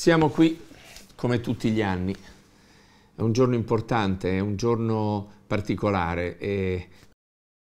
Siamo qui come tutti gli anni. È un giorno importante, è un giorno particolare e